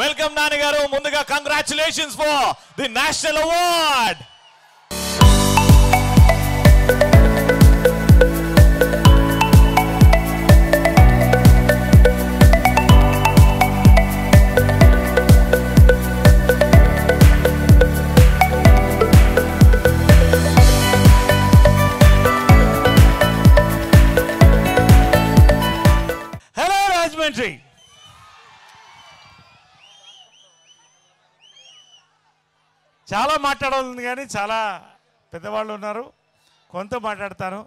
welcome నాన్నగారు ముందుగా congratulations for the national award చాలా మాట్లాడాలి కానీ చాలా పెద్దవాళ్ళు ఉన్నారు కొంత మాట్లాడతాను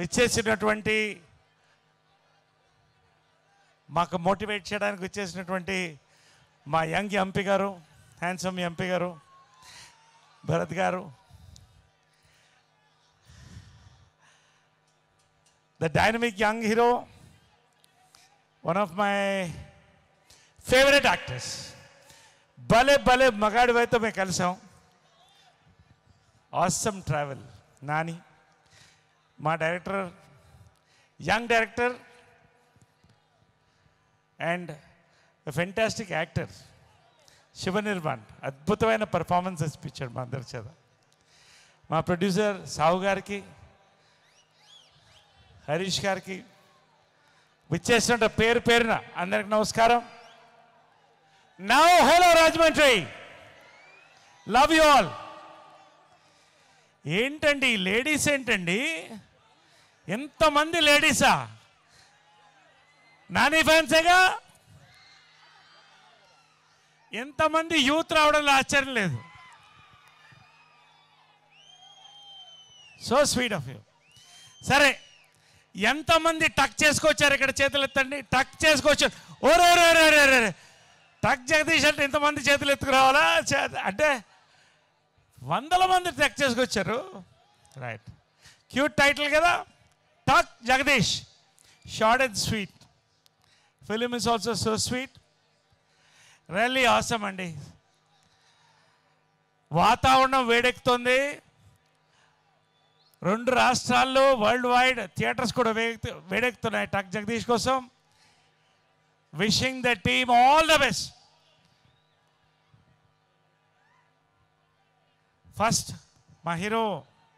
విచ్చేసినటువంటి మాకు మోటివేట్ చేయడానికి విచ్చేసినటువంటి మా యంగ్ ఎంపీ గారు హ్యాండ్సమ్ ఎంపీ గారు భరత్ గారు the dynamic young hero one of my favourite actors Bhale Bhale మగాడివైతే మేము కలిసాం ఆసమ్ ట్రావెల్ నాని మా director young director and fantastic actor Nirman అద్భుతమైన పర్ఫార్మెన్స్ ఇప్పించాడు మా అందరి చేత మా ప్రొడ్యూసర్ సావు గారికి హరీష్ గారికి విచ్చేసిన పేరు పేరున అందరికి నమస్కారం now hello Rajahmundry love you all ఏంటండి లేడీస్ ఏంటండి ఎంతమంది లేడీసా నాని ఫ్యాన్సేగా ఎంతమంది యూత్ రావడంలో ఆశ్చర్యం లేదు సో స్వీట్ ఆఫ్ యూ సరే ఎంతమంది టక్ చేసుకొచ్చారు ఇక్కడ చేతులు ఎత్తండి టక్ చేసుకొచ్చారు ఓరే టక్ జగదీష్ అంటే ఇంతమంది చేతులు ఎత్తుకురావాలా అంటే వందల మంది టక్ చేసుకొచ్చారు రైట్ క్యూట్ టైటిల్ కదా Tuck Jagadish short and sweet film is also so sweet really awesome అండి వాతావరణం వేడెక్కుతుంది రెండు రాష్ట్రాల్లో వరల్డ్ వైడ్ థియేటర్స్ కూడా వేడెక్తున్నాయి టక్ జగదీష్ కోసం wishing the team all the best first మా హీరో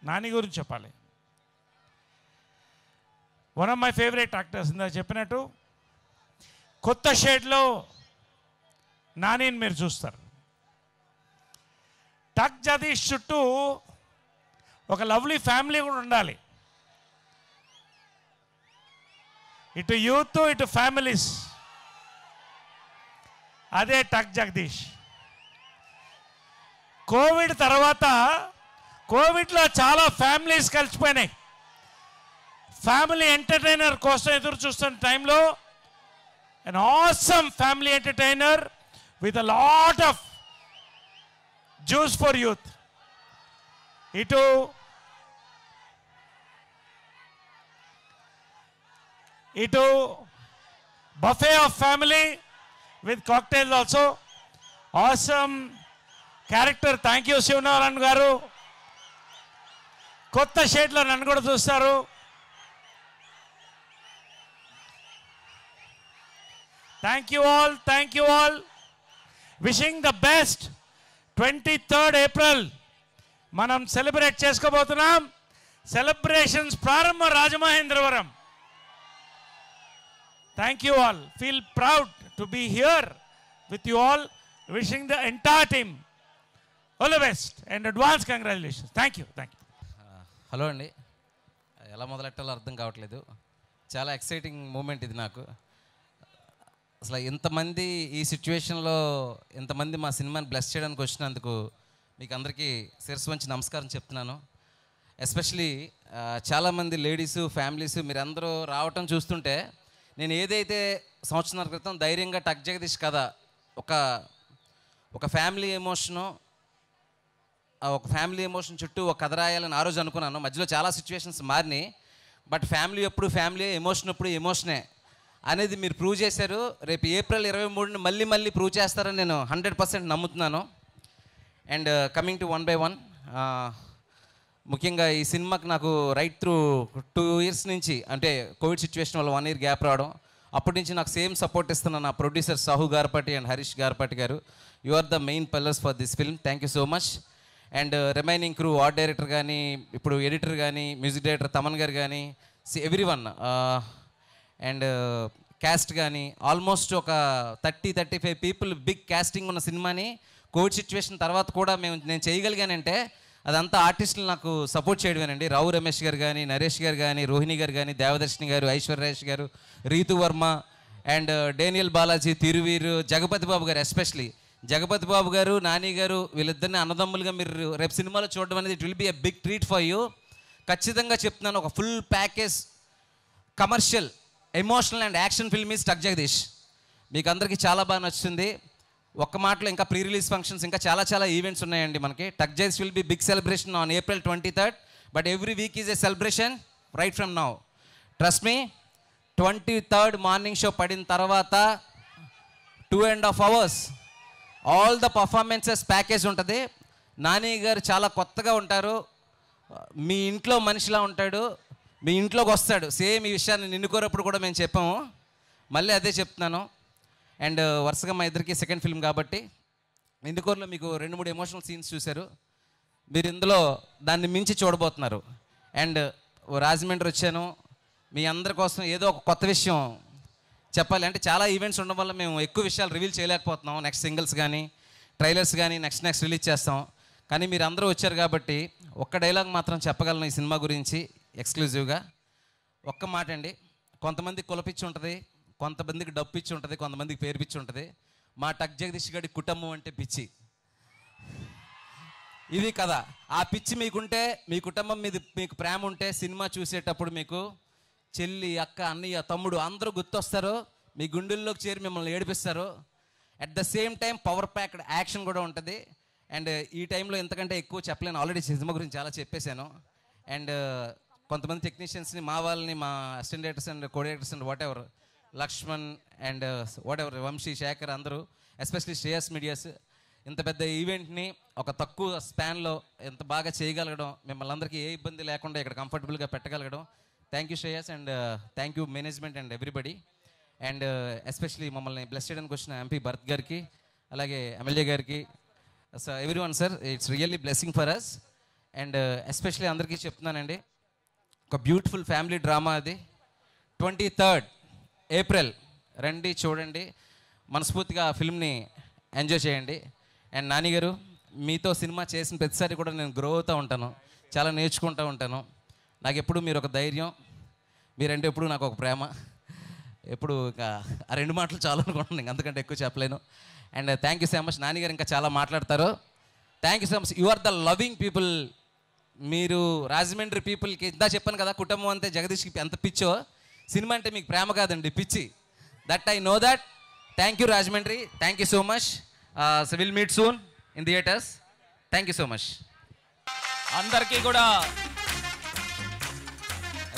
నాని గురించి చెప్పాలి one of my favourite actors ఇందా చెప్పినట్టు కొత్త షేడ్లో నానిని మీరు చూస్తారు టక్ జదీష్ చుట్టూ ఒక లవ్లీ ఫ్యామిలీ కూడా ఉండాలి ఇటు యూత్ ఇటు ఫ్యామిలీస్ అదే టక్ జగదీష్ కోవిడ్ తర్వాత కోవిడ్లో చాలా ఫ్యామిలీస్ కలిసిపోయినాయి ఫ్యామిలీ ఎంటర్టైనర్ కోసం ఎదురు చూస్తున్న టైంలో an awesome family entertainer with a lot of juice for youth ఇటు ఇటు buffet of family with cocktail also awesome character thank you Sivanarayana గారు కొత్త షేడ్లో నన్ను కూడా చూస్తారు thank you all thank you all wishing the best twenty third April మనం celebrate చేసుకోబోతున్నాం సెలబ్రేషన్స్ ప్రారంభం Rajamahendravaram thank you all feel proud to be here with you all wishing the entire team all the best and advance congratulations thank you thank you hello అండి ఎలా మొదలెట్టాలో అర్థం కావట్లేదు చాలా exciting moment ఇది నాకు అసలు ఇంతమంది ఈ సిచ్యువేషన్లో ఇంతమంది మా సినిమాని బ్లెస్ చేయడానికి వచ్చినందుకు మీకు అందరికీ శిరస్సు వంచి నమస్కారం చెప్తున్నాను ఎస్పెషలీ uh, చాలామంది లేడీస్ ఫ్యామిలీస్ మీరందరూ రావటం చూస్తుంటే నేను ఏదైతే సంవత్సరాల క్రితం ధైర్యంగా టక్ జగదీష్ కథ ఒక ఒక ఫ్యామిలీ ఎమోషను ఒక ఫ్యామిలీ ఎమోషన్ చుట్టూ ఒక కథ రాయాలని ఆ రోజు అనుకున్నాను మధ్యలో చాలా సిచ్యువేషన్స్ మారినాయి బట్ ఫ్యామిలీ ఎప్పుడు ఫ్యామిలీ ఎమోషన్ ఎప్పుడు ఎమోషనే అనేది మీరు ప్రూవ్ చేశారు రేపు ఏప్రిల్ ఇరవై మూడుని మళ్ళీ మళ్ళీ ప్రూవ్ చేస్తారని నేను హండ్రెడ్ పర్సెంట్ నమ్ముతున్నాను and coming to one by one ముఖ్యంగా ఈ సినిమాకి నాకు రైట్ త్రూ టూ ఇయర్స్ నుంచి అంటే కోవిడ్ సిచ్యువేషన్ వల్ల వన్ ఇయర్ గ్యాప్ రావడం అప్పటి నుంచి నాకు సేమ్ సపోర్ట్ ఇస్తున్న నా ప్రొడ్యూసర్ సాహు గార్పాటి అండ్ హరీష్ గార్పాటి గారు you are the main pillars for this film thank you so much and remaining crew art director కానీ ఇప్పుడు ఎడిటర్ కానీ మ్యూజిక్ డైరెక్టర్ తమన్ గారు కానీ see everyone and cast కానీ ఆల్మోస్ట్ ఒక thirty thirty five people big casting ఉన్న సినిమాని Covid situation తర్వాత కూడా మేము నేను చేయగలిగానంటే అదంతా ఆర్టిస్టులు నాకు సపోర్ట్ చేయడమేనండి రావు రమేష్ గారు కానీ నరేష్ గారు కానీ రోహిణి గారు కానీ దేవదర్శిని గారు ఐశ్వర్యేష్ గారు రీతు వర్మ అండ్ డేనియల్ బాలాజీ తిరువీరు జగపతి బాబు గారు ఎస్పెషలీ జగపతి బాబు గారు నాని గారు వీళ్ళిద్దరిని అన్నదమ్ములుగా మీరు రేపు సినిమాలో చూడడం అనేది it will be a big treat for you ఖచ్చితంగా చెప్తున్నాను ఒక full package commercial emotional and action film is Tuck Jagadish మీకు అందరికీ చాలా బాగా నచ్చుతుంది ఒక్క మాటలో ఇంకా ప్రీ రిలీజ్ ఫంక్షన్స్ ఇంకా చాలా చాలా ఈవెంట్స్ ఉన్నాయండి మనకి టక్ జైస్ will be big celebration on April twenty third but every week is a celebration right from now trust me twenty third morning show పడిన తర్వాత two and half hours all the performances package ఉంటుంది నాని గారు చాలా కొత్తగా ఉంటారు మీ ఇంట్లో మనిషిలా ఉంటాడు మీ ఇంట్లోకి వస్తాడు సేమ్ ఈ విషయాన్ని కోరప్పుడు కూడా మేము చెప్పాము మళ్ళీ అదే చెప్తున్నాను అండ్ uh, వరుసగా మా ఇద్దరికి సెకండ్ ఫిల్మ్ కాబట్టి నిన్నుకోరలో మీకు రెండు మూడు ఎమోషనల్ సీన్స్ చూశారు మీరు ఇందులో దాన్ని మించి చూడబోతున్నారు అండ్ uh, రాజమండ్రి వచ్చాను మీ అందరి కోసం ఏదో ఒక కొత్త విషయం చెప్పాలి అంటే చాలా ఈవెంట్స్ ఉండడం వల్ల మేము ఎక్కువ విషయాలు రివీల్ చేయలేకపోతున్నాం నెక్స్ట్ సింగిల్స్ కానీ ట్రైలర్స్ కానీ నెక్స్ట్ నెక్స్ట్ రిలీజ్ చేస్తాం కానీ మీరు అందరూ వచ్చారు కాబట్టి ఒక్క డైలాగ్ మాత్రం చెప్పగలను ఈ సినిమా గురించి ఎక్స్క్లూజివ్గా ఒక్క మాట అండి కొంతమంది కులపిచ్చి ఉంటుంది కొంతమందికి డప్పు ఇచ్చి ఉంటుంది కొంతమందికి పేరు పిచ్చి ఉంటుంది మా టక్ జగదీష్ గడి కుటుంబం అంటే పిచ్చి ఇది కదా ఆ పిచ్చి మీకుంటే మీ కుటుంబం మీద మీకు ప్రేమ ఉంటే సినిమా చూసేటప్పుడు మీకు చెల్లి అక్క అన్నయ్య తమ్ముడు అందరూ గుర్తొస్తారు మీ గుండెల్లోకి చేరి మిమ్మల్ని ఏడిపిస్తారు at the same time power packed action కూడా ఉంటుంది అండ్ ఈ టైంలో ఎంతకంటే ఎక్కువ చెప్పలేను ఆల్రెడీ సినిమా గురించి చాలా చెప్పేశాను అండ్ కొంతమంది టెక్నీషియన్స్ని మా వాళ్ళని మా assistant and coordinators and whatever Lakshman and whatever Vamsi Sekhar అందరూ ఎస్పెషలీ శ్రేయస్ మీడియాస్ ఇంత పెద్ద ఈవెంట్ని ఒక తక్కువ స్పాన్లో ఎంత బాగా చేయగలగడం మిమ్మల్ని అందరికీ ఏ ఇబ్బంది లేకుండా ఇక్కడ కంఫర్టబుల్గా పెట్టగలగడం thank you Shreyas and thank you management and everybody and especially మమ్మల్ని బ్లెస్ చేయడానికి వచ్చిన ఎంపీ భరత్ గారికి అలాగే ఎమ్మెల్యే గారికి sir everyone sir it's really blessing for us and especially అందరికీ చెప్తున్నానండి ఒక బ్యూటిఫుల్ ఫ్యామిలీ డ్రామా అది ట్వంటీ థర్డ్ ఏప్రిల్ రండి చూడండి మనస్ఫూర్తిగా ఆ ఫిల్మ్ని ఎంజాయ్ చేయండి అండ్ నానిగారు మీతో సినిమా చేసిన ప్రతిసారి కూడా నేను గ్రో అవుతూ ఉంటాను చాలా నేర్చుకుంటూ ఉంటాను నాకు ఎప్పుడు మీరు ఒక ధైర్యం మీరంటే ఎప్పుడు నాకు ఒక ప్రేమ ఎప్పుడు ఇంకా ఆ రెండు మాటలు చాలు అనుకుంటున్నాను ఇంకా అందుకంటే ఎక్కువ చెప్పలేను and thank you so much నాన్నగారు ఇంకా చాలా మాట్లాడతారు thank you so much you are the loving people మీరు రాజమండ్రి పీపుల్కి ఇందా చెప్పాను కదా కుటుంబం అంతే జగదీష్కి ఎంత పిచ్చో సినిమా అంటే మీకు ప్రేమ కాదండి పిచ్చి that I know that thank you Rajahmundry thank you so much so will meet soon in theatres thank you so much అందరికీ కూడా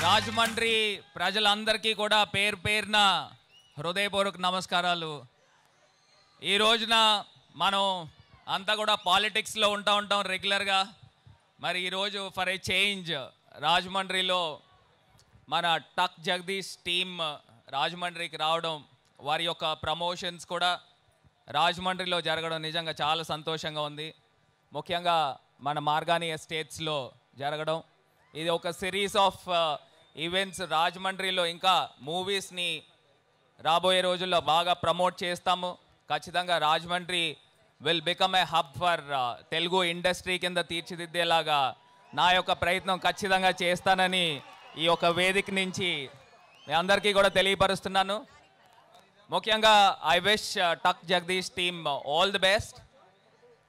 రాజమండ్రి ప్రజలందరికీ కూడా పేరు పేరున హృదయపూర్వక నమస్కారాలు ఈ రోజున మనం అంతా కూడా పాలిటిక్స్లో ఉంటా ఉంటాం రెగ్యులర్గా మరి ఈరోజు ఫర్ ఏ చేంజ్ రాజమండ్రిలో మన టక్ జగదీష్ టీమ్ రాజమండ్రికి రావడం వారి యొక్క ప్రమోషన్స్ కూడా రాజమండ్రిలో జరగడం నిజంగా చాలా సంతోషంగా ఉంది ముఖ్యంగా మన మార్గాని ఎస్టేట్స్లో జరగడం ఇది ఒక సిరీస్ ఆఫ్ ఈవెంట్స్ రాజమండ్రిలో ఇంకా మూవీస్ని రాబోయే రోజుల్లో బాగా ప్రమోట్ చేస్తాము ఖచ్చితంగా Rajahmundry will become a hub for Telugu industry కింద తీర్చిదిద్దేలాగా నా యొక్క ప్రయత్నం ఖచ్చితంగా చేస్తానని ఈ యొక్క వేదిక నుంచి మీ అందరికీ కూడా తెలియపరుస్తున్నాను ముఖ్యంగా I wish Tuck Jagadish team all the best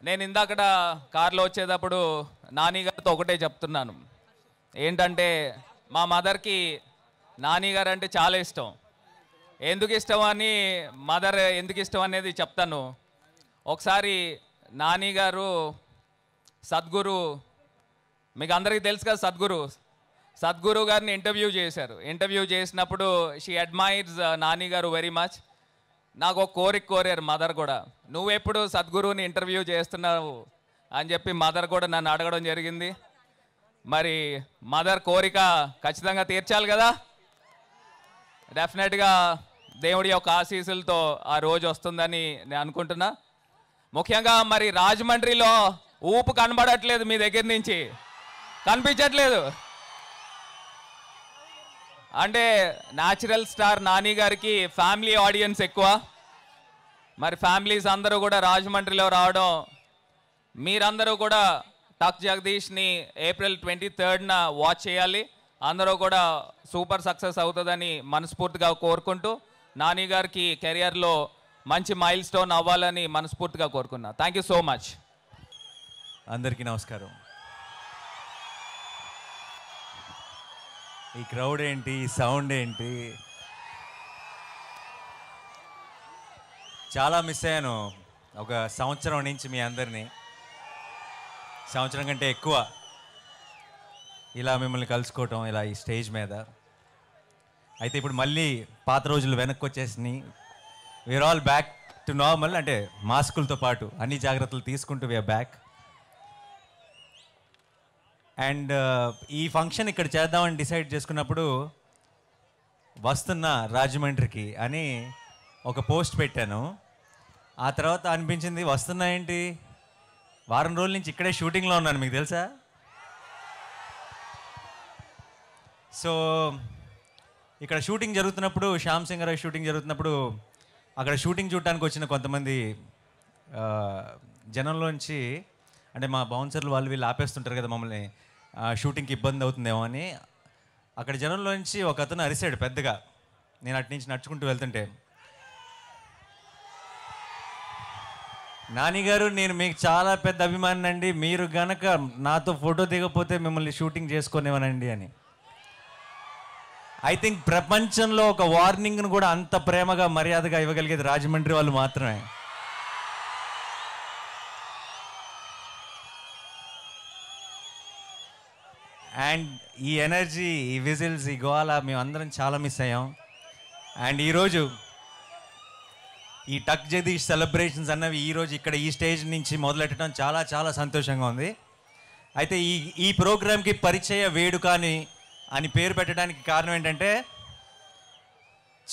నేను ఇందాకడ కారులో వచ్చేటప్పుడు నాని గారితో ఒకటే చెప్తున్నాను ఏంటంటే మా మదర్కి నానిగారు అంటే చాలా ఇష్టం ఎందుకు ఇష్టం అని మదర్ ఎందుకు ఇష్టం అనేది చెప్తాను ఒకసారి నానిగారు సద్గురు మీకు అందరికీ తెలుసు కదా సద్గురు సద్గురు గారిని ఇంటర్వ్యూ చేశారు ఇంటర్వ్యూ చేసినప్పుడు షీ అడ్మైర్స్ నాని గారు వెరీ మచ్ నాకు ఒక కోరిక కోరారు మదర్ కూడా నువ్వెప్పుడు సద్గురుని ఇంటర్వ్యూ చేస్తున్నావు అని చెప్పి మదర్ కూడా నన్ను అడగడం జరిగింది మరి మదర్ కోరిక ఖచ్చితంగా తీర్చాలి కదా డెఫినెట్గా దేవుడి యొక్క ఆశీస్సులతో ఆ రోజు వస్తుందని నేను అనుకుంటున్నా ముఖ్యంగా మరి రాజమండ్రిలో ఊపు కనబడట్లేదు మీ దగ్గర నుంచి కనిపించట్లేదు అంటే న్యాచురల్ స్టార్ నాని గారికి ఫ్యామిలీ ఆడియన్స్ ఎక్కువ మరి ఫ్యామిలీస్ అందరూ కూడా రాజమండ్రిలో రావడం మీరందరూ కూడా టక్ జగదీష్ని ఏప్రిల్ ట్వంటీ థర్డ్న వాచ్ చేయాలి అందరూ కూడా సూపర్ సక్సెస్ అవుతుందని మనస్ఫూర్తిగా కోరుకుంటూ నాని గారికి కెరియర్లో మంచి మైల్ స్టోన్ అవ్వాలని మనస్ఫూర్తిగా కోరుకున్నా థ్యాంక్ సో మచ్ అందరికీ నమస్కారం ఈ క్రౌడ్ ఏంటి ఈ సౌండ్ ఏంటి చాలా మిస్ అయ్యాను ఒక సంవత్సరం నుంచి మీ అందరినీ సంవత్సరం కంటే ఎక్కువ ఇలా మిమ్మల్ని కలుసుకోవటం ఇలా ఈ స్టేజ్ మీద అయితే ఇప్పుడు మళ్ళీ పాత రోజులు వెనక్కి వచ్చేసినాయి we are all back to normal అంటే మాస్కులతో పాటు అన్ని జాగ్రత్తలు తీసుకుంటూ వీఆర్ బ్యాక్ అండ్ ఈ ఫంక్షన్ ఇక్కడ చేద్దామని డిసైడ్ చేసుకున్నప్పుడు వస్తున్న రాజమండ్రికి అని ఒక పోస్ట్ పెట్టాను ఆ తర్వాత అనిపించింది వస్తున్నాయేంటి వారం రోజుల నుంచి ఇక్కడే షూటింగ్లో ఉన్నాను మీకు తెలుసా సో ఇక్కడ షూటింగ్ జరుగుతున్నప్పుడు శ్యామ్ సింగ్ రాయ్ షూటింగ్ జరుగుతున్నప్పుడు అక్కడ షూటింగ్ చూడటానికి వచ్చిన కొంతమంది జనంలోంచి అంటే మా బౌన్సర్లు వాళ్ళు వీళ్ళు ఆపేస్తుంటారు కదా మమ్మల్ని షూటింగ్కి ఇబ్బంది అవుతుందేమో అని అక్కడ జనంలోంచి ఒక అతను అరిశాడు పెద్దగా నేను అటు నుంచి నడుచుకుంటూ వెళ్తుంటే నానిగారు నేను మీకు చాలా పెద్ద అభిమానిని అండి మీరు గనక నాతో ఫోటో దిగపోతే మిమ్మల్ని షూటింగ్ చేసుకునేవనండి అని ఐ థింక్ ప్రపంచంలో ఒక వార్నింగ్ను కూడా అంత ప్రేమగా మర్యాదగా ఇవ్వగలిగేది రాజమండ్రి వాళ్ళు మాత్రమే అండ్ ఈ ఎనర్జీ ఈ విజిల్స్ ఈ గోవాల మేమందరం చాలా మిస్ అయ్యాం అండ్ ఈరోజు ఈ టక్ జగదీష్ సెలబ్రేషన్స్ అన్నవి ఈరోజు ఇక్కడ ఈ స్టేజ్ నుంచి మొదలెట్టడం చాలా చాలా సంతోషంగా ఉంది అయితే ఈ ఈ ప్రోగ్రామ్కి పరిచయ వేడుక అని అని పేరు పెట్టడానికి కారణం ఏంటంటే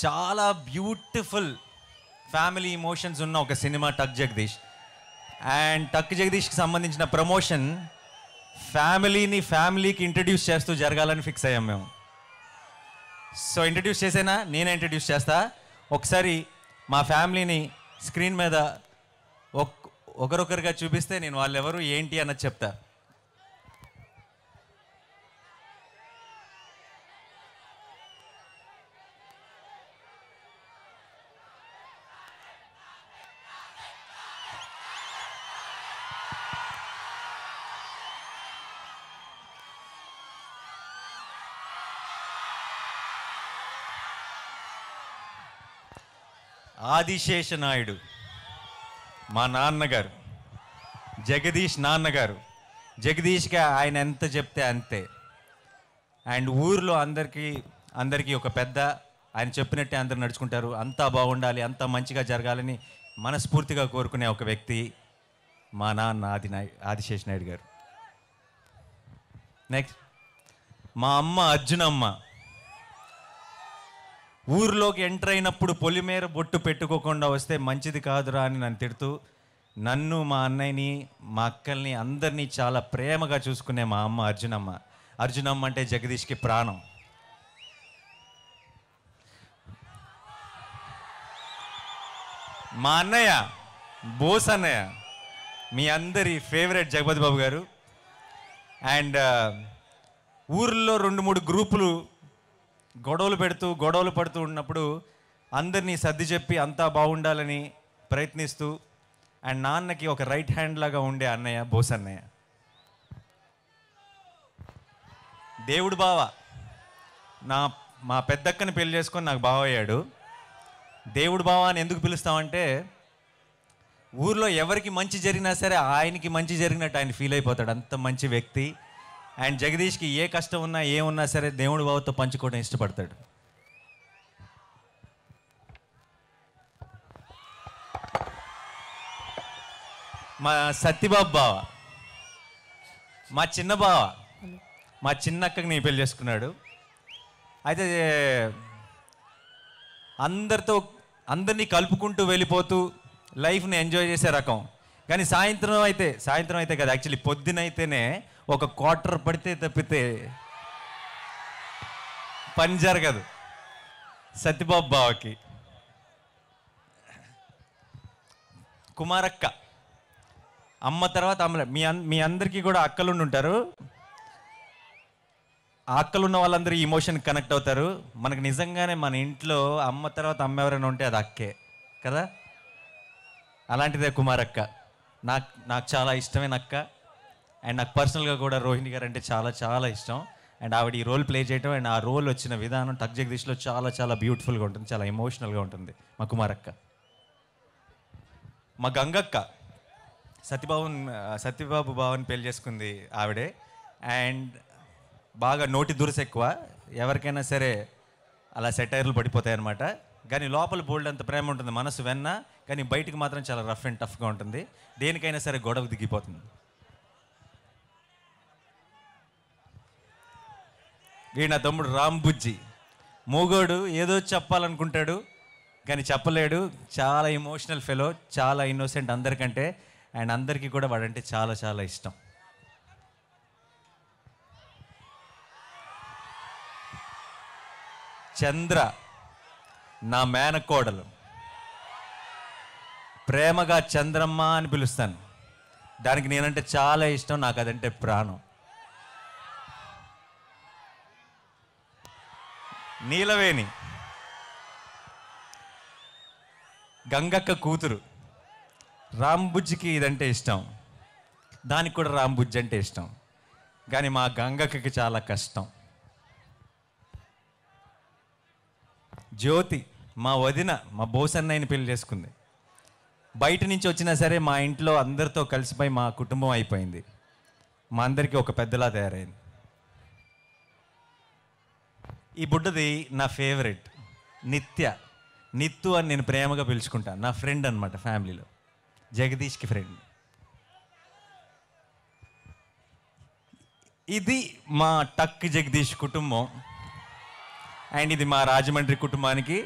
చాలా బ్యూటిఫుల్ ఫ్యామిలీ ఇమోషన్స్ ఉన్న ఒక సినిమా టక్ జగదీష్ అండ్ టక్ జగదీష్కి సంబంధించిన ప్రమోషన్ ఫ్యామిలీని ఫ్యామిలీకి ఇంట్రడ్యూస్ చేస్తూ జరగాలని ఫిక్స్ అయ్యాం మేము సో ఇంట్రడ్యూస్ చేసేనా నేనే ఇంట్రడ్యూస్ చేస్తా ఒకసారి మా ఫ్యామిలీని స్క్రీన్ మీద ఒక్కొక్కరిగా చూపిస్తే నేను వాళ్ళెవరు ఏంటి అన్నది చెప్తా ఆదిశేష నాయుడు మా నాన్నగారు జగదీష్ నాన్నగారు జగదీష్గా ఆయన ఎంత చెప్తే అంతే అండ్ ఊర్లో అందరికీ అందరికీ ఒక పెద్ద ఆయన చెప్పినట్టే అందరు నడుచుకుంటారు అంతా బాగుండాలి అంతా మంచిగా జరగాలని మనస్ఫూర్తిగా కోరుకునే ఒక వ్యక్తి మా నాన్న ఆది ఆదిశేష నాయుడు గారు నెక్స్ట్ మా అమ్మ అర్జునమ్మ ఊరిలోకి ఎంటర్ అయినప్పుడు పొలిమేర బొట్టు పెట్టుకోకుండా వస్తే మంచిది కాదురా అని నన్ను తిడుతూ నన్ను మా అన్నయ్యని మా అక్కల్ని అందరినీ చాలా ప్రేమగా చూసుకునే మా అమ్మ అర్జునమ్మ అర్జునమ్మ అంటే జగదీష్కి ప్రాణం మా అన్నయ్య బోస్ అన్నయ్య మీ అందరి ఫేవరెట్ జగపతి బాబు గారు అండ్ ఊర్లో రెండు మూడు గ్రూపులు గొడవలు పెడుతూ గొడవలు పడుతూ ఉన్నప్పుడు అందరినీ సర్ది చెప్పి అంతా బాగుండాలని ప్రయత్నిస్తూ అండ్ నాన్నకి ఒక రైట్ హ్యాండ్ లాగా ఉండే అన్నయ్య బోసన్నయ్య దేవుడు బావ నా మా పెద్దక్కని పెళ్లి చేసుకొని నాకు బావ అయ్యాడు దేవుడు బావ అని ఎందుకు పిలుస్తామంటే ఊర్లో ఎవరికి మంచి జరిగినా సరే ఆయనకి మంచి జరిగినట్టు ఆయన ఫీల్ అయిపోతాడు అంత మంచి వ్యక్తి అండ్ జగదీష్కి ఏ కష్టం ఉన్నా ఏమున్నా సరే దేవుడి బాబుతో పంచుకోవడం ఇష్టపడతాడు మా సత్యబాబు బావ మా చిన్న బావ మా చిన్నక్కకి నేను పెళ్లి చేసుకున్నాడు అయితే అందరితో అందరినీ కలుపుకుంటూ వెళ్ళిపోతూ లైఫ్ని ఎంజాయ్ చేసే రకం కానీ సాయంత్రం అయితే సాయంత్రం అయితే కదా యాక్చువల్లీ పొద్దునైతేనే ఒక క్వార్టర్ పడితే తప్పితే పని జరగదు సత్యబాబు బావకి కుమారక్క అమ్మ తర్వాత అమ్మ మీ మీ అందరికీ కూడా అక్కలుండి ఉంటారు ఆ అక్కలున్న వాళ్ళందరూ ఇమోషన్ కనెక్ట్ అవుతారు మనకు నిజంగానే మన ఇంట్లో అమ్మ తర్వాత అమ్మ ఎవరైనా ఉంటే అది అక్కే కదా అలాంటిదే కుమారక్క నాకు నాకు చాలా ఇష్టమైన అక్క అండ్ నాకు పర్సనల్గా కూడా రోహిణి గారు అంటే చాలా చాలా ఇష్టం అండ్ ఆవిడ ఈ రోల్ ప్లే చేయడం అండ్ ఆ రోల్ వచ్చిన విధానం టక్ జగదీష్లో చాలా చాలా బ్యూటిఫుల్గా ఉంటుంది చాలా ఎమోషనల్గా ఉంటుంది మా కుమారక్క మా గంగక్క సత్యభావన్ సత్యబాబు భావన్ పెళ్లి చేసుకుంది ఆవిడే అండ్ బాగా నోటి దురుసు ఎక్కువ ఎవరికైనా సరే అలా సెటైర్లు పడిపోతాయి అనమాట కానీ లోపల బోల్డ్ అంత ప్రేమ ఉంటుంది మనసు వెన్న కానీ బయటకు మాత్రం చాలా రఫ్ అండ్ టఫ్గా ఉంటుంది దేనికైనా సరే గొడవ దిగిపోతుంది వీడు నా తమ్ముడు రాంబుజ్జి మోగోడు ఏదో చెప్పాలనుకుంటాడు కానీ చెప్పలేడు చాలా ఎమోషనల్ ఫెలో చాలా ఇన్నోసెంట్ అందరికంటే అండ్ అందరికీ కూడా వాడంటే చాలా చాలా ఇష్టం చంద్ర నా మేనకోడలు ప్రేమగా చంద్రమ్మ అని పిలుస్తాను దానికి నేనంటే చాలా ఇష్టం నాకు అదంటే ప్రాణం నీలవేణి గంగక్క కూతురు రాంబుజ్జికి ఇదంటే ఇష్టం దానికి కూడా రాంబుజ్జి అంటే ఇష్టం కానీ మా గంగక్కకి చాలా కష్టం జ్యోతి మా వదిన మా బోసన్నయ్యని పెళ్లి చేసుకుంది బయట నుంచి వచ్చినా సరే మా ఇంట్లో అందరితో కలిసిపోయి మా కుటుంబం అయిపోయింది మా అందరికీ ఒక పెద్దలా తయారైంది ఈ బుడ్డది నా ఫేవరెట్ నిత్య నిత్తు అని నేను ప్రేమగా పిలుచుకుంటాను నా ఫ్రెండ్ అనమాట ఫ్యామిలీలో జగదీష్కి ఫ్రెండ్ ఇది మా టక్ జగదీష్ కుటుంబం అండ్ ఇది మా రాజమండ్రి కుటుంబానికి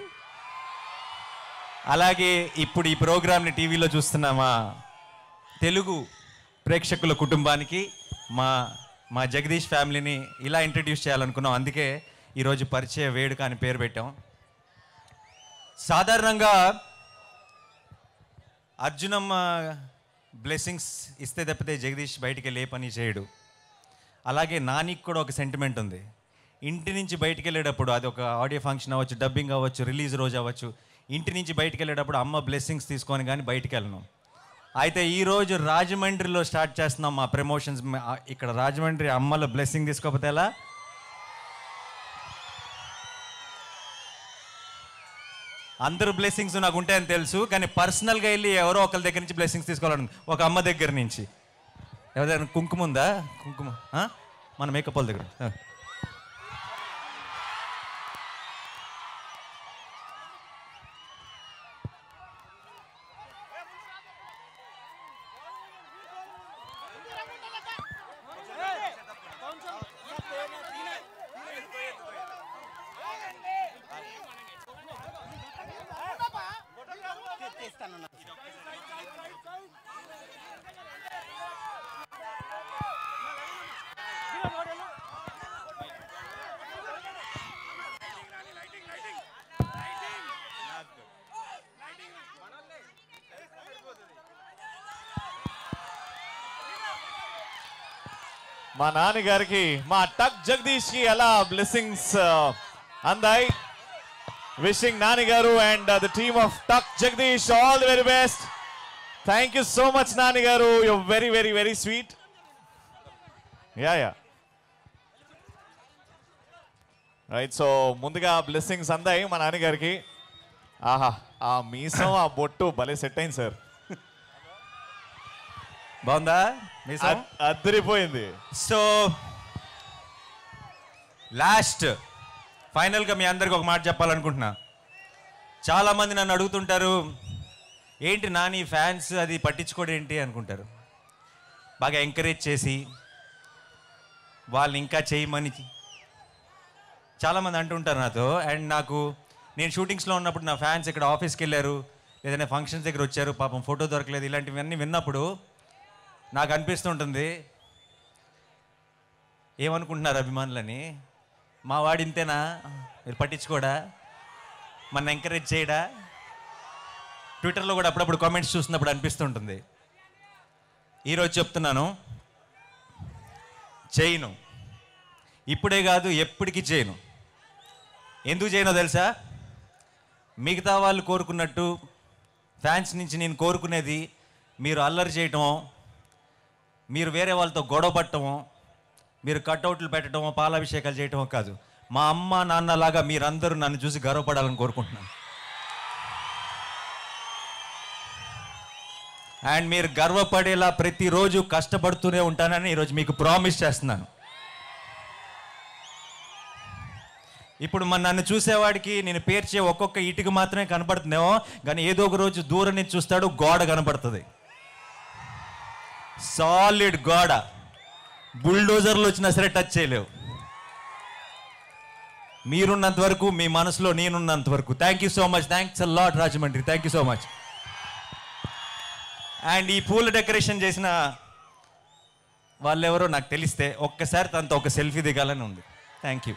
అలాగే ఇప్పుడు ఈ ప్రోగ్రామ్ని టీవీలో చూస్తున్న మా తెలుగు ప్రేక్షకుల కుటుంబానికి మా మా జగదీష్ ఫ్యామిలీని ఇలా ఇంట్రడ్యూస్ చేయాలనుకున్నాం అందుకే ఈరోజు పరిచయ వేడుక అని పేరు పెట్టాం సాధారణంగా అర్జునమ్మ బ్లెస్సింగ్స్ ఇస్తే తప్పితే జగదీష్ బయటికి లే పని చేయడు అలాగే నానికి కూడా ఒక సెంటిమెంట్ ఉంది ఇంటి నుంచి బయటికి వెళ్ళేటప్పుడు అది ఒక ఆడియో ఫంక్షన్ అవ్వచ్చు డబ్బింగ్ అవ్వచ్చు రిలీజ్ రోజు అవ్వచ్చు ఇంటి నుంచి బయటికి వెళ్ళేటప్పుడు అమ్మ బ్లెస్సింగ్స్ తీసుకొని కానీ బయటికి వెళ్ళను అయితే ఈరోజు రాజమండ్రిలో స్టార్ట్ చేస్తున్నాం మా ప్రమోషన్స్ ఇక్కడ రాజమండ్రి అమ్మలో బ్లెస్సింగ్ తీసుకోకపోతే ఎలా అందరు బ్లెస్సింగ్స్ నాకు ఉంటాయని తెలుసు కానీ పర్సనల్గా వెళ్ళి ఎవరో ఒకరి దగ్గర నుంచి బ్లెస్సింగ్స్ తీసుకోవాలని ఒక అమ్మ దగ్గర నుంచి ఎవరి దగ్గర కుంకుమ ఉందా కుంకుమ మన మేకప్ దగ్గర है स्तननाथ मां नानी గారికి మా టక్ జగదీష్ కి అలా blessings and I wishing Nani గారు and the team of Tuck Jagadish all the very best thank you so much Nani గారు you very very very sweet yeah yeah right so ముందుగా బ్లెస్సింగ్స్ అందాయి మా నాన్నగారికి ఆహా ఆ మీసం ఆ బొట్టు భలే సెట్ అయింది సార్ బాగుందా మీసం అద్దరిపోయింది సో లాస్ట్ ఫైనల్గా మీ అందరికి ఒక మాట చెప్పాలనుకుంటున్నా చాలామంది నన్ను అడుగుతుంటారు ఏంటి నాని ఫ్యాన్స్ అది పట్టించుకోడు ఏంటి అనుకుంటారు బాగా ఎంకరేజ్ చేసి వాళ్ళు ఇంకా చేయమని చాలామంది అంటుంటారు నాతో అండ్ నాకు నేను షూటింగ్స్లో ఉన్నప్పుడు నా ఫ్యాన్స్ ఇక్కడ ఆఫీస్కి వెళ్ళారు ఏదైనా ఫంక్షన్స్ దగ్గర వచ్చారు పాపం ఫోటో దొరకలేదు ఇలాంటివన్నీ విన్నప్పుడు నాకు అనిపిస్తుంటుంది ఏమనుకుంటున్నారు అభిమానులని మా వాడి ఇంతేనా మీరు పట్టించుకోడా మన ఎంకరేజ్ చేయడా ట్విట్టర్లో కూడా అప్పుడప్పుడు కామెంట్స్ చూసినప్పుడు అనిపిస్తుంటుంది ఈరోజు చెప్తున్నాను చేయను ఇప్పుడే కాదు ఎప్పటికీ చేయను ఎందుకు చేయనో తెలుసా మిగతా వాళ్ళు కోరుకున్నట్టు ఫ్యాన్స్ నుంచి నేను కోరుకునేది మీరు అల్లరి చేయటం మీరు వేరే వాళ్ళతో గొడవ పట్టడం మీరు కట్అవుట్లు పెట్టడం పాలాభిషేకాలు చేయటమో కాదు మా అమ్మ నాన్నలాగా మీరందరూ నన్ను చూసి గర్వపడాలని కోరుకుంటున్నాను అండ్ మీరు గర్వపడేలా ప్రతిరోజు కష్టపడుతూనే ఉంటానని ఈరోజు మీకు ప్రామిస్ చేస్తున్నాను ఇప్పుడు మన నన్ను చూసేవాడికి నేను పేర్చే ఒక్కొక్క ఇటుక మాత్రమే కనపడుతుందేమో కానీ ఏదో ఒక రోజు దూరం నుంచి చూస్తాడు గోడ కనపడుతుంది సాలిడ్ గోడ బుల్డోజర్లు వచ్చినా సరే టచ్ చేయలేవు మీరున్నంత వరకు మీ మనసులో నేనున్నంత వరకు thank you so much thanks a lot Rajahmundry thank you so much and ఈ పూల డెకరేషన్ చేసిన వాళ్ళెవరో నాకు తెలిస్తే ఒక్కసారి తనతో ఒక సెల్ఫీ దిగాలని ఉంది థ్యాంక్ యూ